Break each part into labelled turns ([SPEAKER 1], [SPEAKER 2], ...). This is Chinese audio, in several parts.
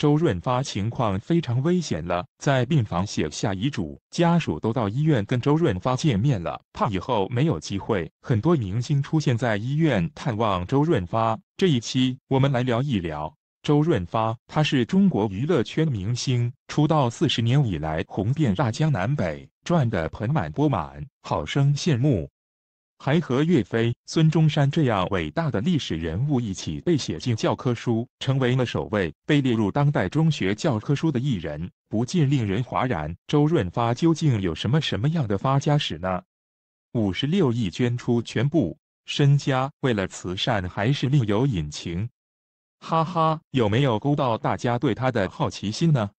[SPEAKER 1] 周润发情况非常危险了，在病房写下遗嘱，家属都到医院跟周润发见面了，怕以后没有机会。很多明星出现在医院探望周润发。这一期我们来聊一聊周润发，他是中国娱乐圈明星，出道四十年以来红遍大江南北，赚得盆满钵满，好生羡慕。还和岳飞、孙中山这样伟大的历史人物一起被写进教科书，成为了首位被列入当代中学教科书的艺人，不禁令人哗然。周润发究竟有什么什么样的发家史呢？五十六亿捐出全部身家，为了慈善还是另有隐情？哈哈，有没有勾到大家对他的好奇心呢？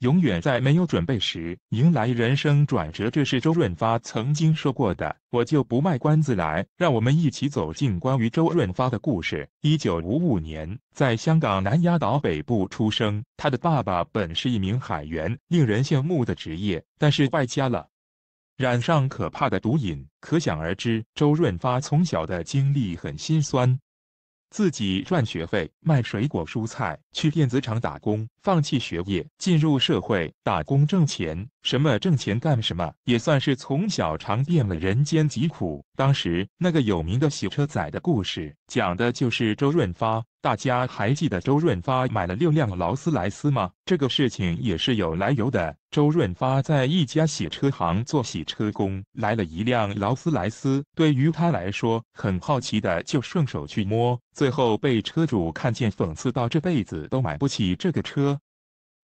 [SPEAKER 1] 永远在没有准备时迎来人生转折，这是周润发曾经说过的。我就不卖关子来，让我们一起走进关于周润发的故事。一九五五年，在香港南丫岛北部出生，他的爸爸本是一名海员，令人羡慕的职业，但是败家了，染上可怕的毒瘾，可想而知，周润发从小的经历很心酸。自己赚学费，卖水果蔬菜，去电子厂打工，放弃学业，进入社会打工挣钱，什么挣钱干什么，也算是从小尝遍了人间疾苦。当时那个有名的洗车仔的故事，讲的就是周润发。大家还记得周润发买了六辆劳斯莱斯吗？这个事情也是有来由的。周润发在一家洗车行做洗车工，来了一辆劳斯莱斯，对于他来说很好奇的，就顺手去摸，最后被车主看见，讽刺到这辈子都买不起这个车。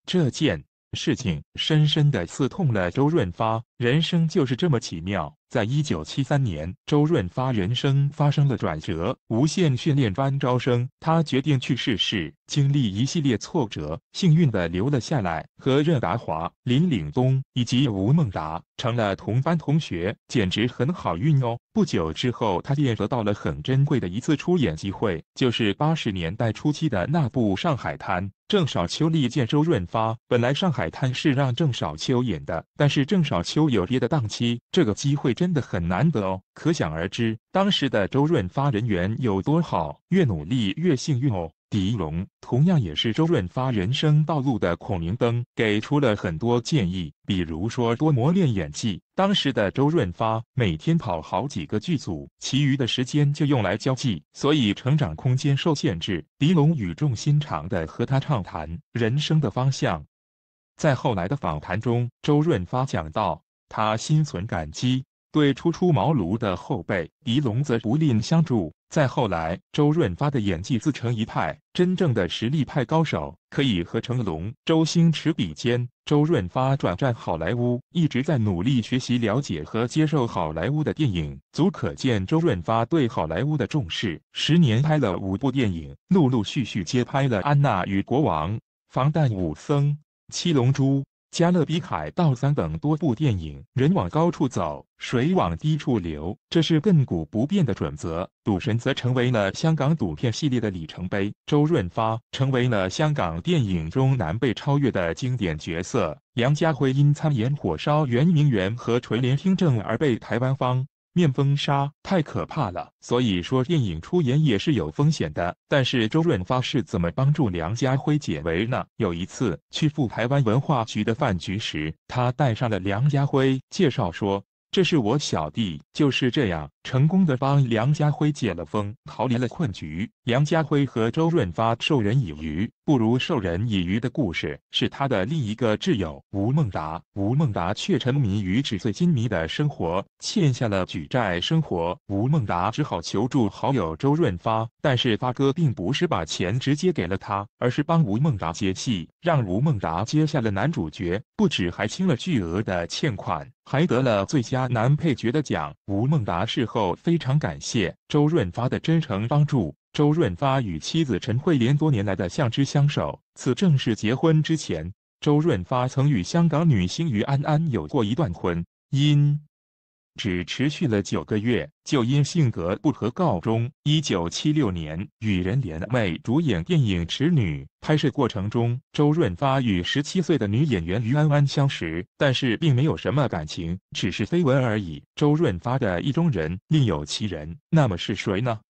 [SPEAKER 1] 这件事情深深的刺痛了周润发，人生就是这么奇妙。在一九七三年，周润发人生发生了转折。无线训练班招生，他决定去试试。经历一系列挫折，幸运的留了下来，和任达华、林岭东以及吴孟达成了同班同学，简直很好运哦。不久之后，他便得到了很珍贵的一次出演机会，就是八十年代初期的那部《上海滩》。郑少秋力荐周润发，本来《上海滩》是让郑少秋演的，但是郑少秋有别的档期，这个机会正。真的很难得哦，可想而知当时的周润发人缘有多好。越努力越幸运哦。狄龙同样也是周润发人生道路的孔明灯，给出了很多建议，比如说多磨练演技。当时的周润发每天跑好几个剧组，其余的时间就用来交际，所以成长空间受限制。狄龙语重心长地和他畅谈人生的方向。在后来的访谈中，周润发讲到他心存感激。对初出茅庐的后辈，狄龙则不吝相助。再后来，周润发的演技自成一派，真正的实力派高手，可以和成龙、周星驰比肩。周润发转战好莱坞，一直在努力学习、了解和接受好莱坞的电影，足可见周润发对好莱坞的重视。十年拍了五部电影，陆陆续续接拍了《安娜与国王》《防弹武僧》《七龙珠》。《加勒比海盗三》等多部电影，人往高处走，水往低处流，这是亘古不变的准则。《赌神》则成为了香港赌片系列的里程碑，周润发成为了香港电影中难被超越的经典角色。梁家辉因参演《火烧圆明园》和《垂帘听政》而被台湾方。面风沙太可怕了，所以说电影出演也是有风险的。但是周润发是怎么帮助梁家辉解围呢？有一次去赴台湾文化局的饭局时，他带上了梁家辉，介绍说这是我小弟。就是这样。成功的帮梁家辉解了封，逃离了困局。梁家辉和周润发授人以鱼不如授人以渔的故事，是他的另一个挚友吴孟达。吴孟达却沉迷于纸醉金迷的生活，欠下了举债，生活吴孟达只好求助好友周润发。但是发哥并不是把钱直接给了他，而是帮吴孟达接戏，让吴孟达接下了男主角，不止还清了巨额的欠款，还得了最佳男配角的奖。吴孟达是。后非常感谢周润发的真诚帮助。周润发与妻子陈慧琳多年来的相知相守，此正是结婚之前，周润发曾与香港女星于安安有过一段婚姻。只持续了九个月，就因性格不合告终。一九七六年，与人联袂主演电影《池女》，拍摄过程中，周润发与十七岁的女演员于安安相识，但是并没有什么感情，只是绯闻而已。周润发的意中人另有其人，那么是谁呢？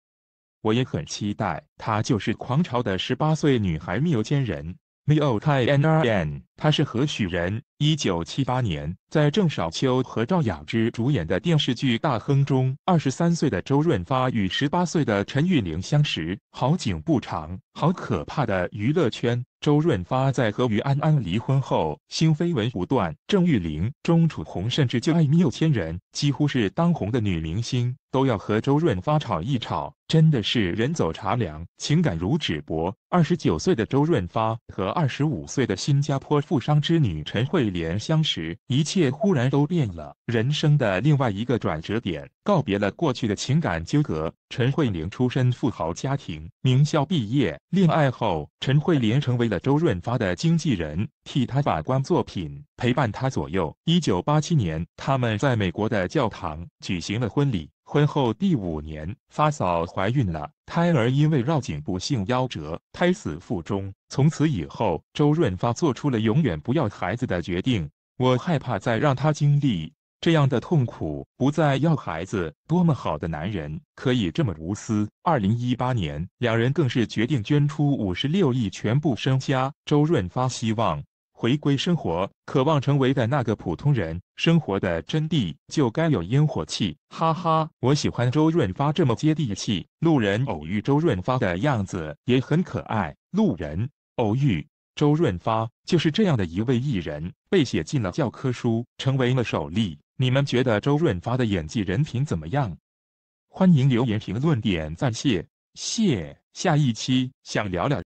[SPEAKER 1] 我也很期待，她就是狂潮的十八岁女孩缪坚人。V.O. Tai N.R.N. 他是何许人？一九七八年，在郑少秋和赵雅芝主演的电视剧《大亨》中，二十三岁的周润发与十八岁的陈玉玲相识。好景不长，好可怕的娱乐圈！周润发在和余安安离婚后，新绯闻不断。郑玉玲、钟楚红，甚至就爱缪千人，几乎是当红的女明星。都要和周润发吵一吵，真的是人走茶凉，情感如纸薄。二十九岁的周润发和二十五岁的新加坡富商之女陈慧莲相识，一切忽然都变了。人生的另外一个转折点，告别了过去的情感纠葛。陈慧玲出身富豪家庭，名校毕业，恋爱后，陈慧莲成为了周润发的经纪人，替他把关作品，陪伴他左右。一九八七年，他们在美国的教堂举行了婚礼。婚后第五年，发嫂怀孕了，胎儿因为绕颈不幸夭折，胎死腹中。从此以后，周润发做出了永远不要孩子的决定。我害怕再让他经历这样的痛苦，不再要孩子。多么好的男人，可以这么无私。二零一八年，两人更是决定捐出五十六亿全部身家。周润发希望。回归生活，渴望成为的那个普通人，生活的真谛就该有烟火气。哈哈，我喜欢周润发这么接地气。路人偶遇周润发的样子也很可爱。路人偶遇周润发就是这样的一位艺人，被写进了教科书，成为了首例。你们觉得周润发的演技、人品怎么样？欢迎留言评论、点赞，谢谢。下一期想聊聊。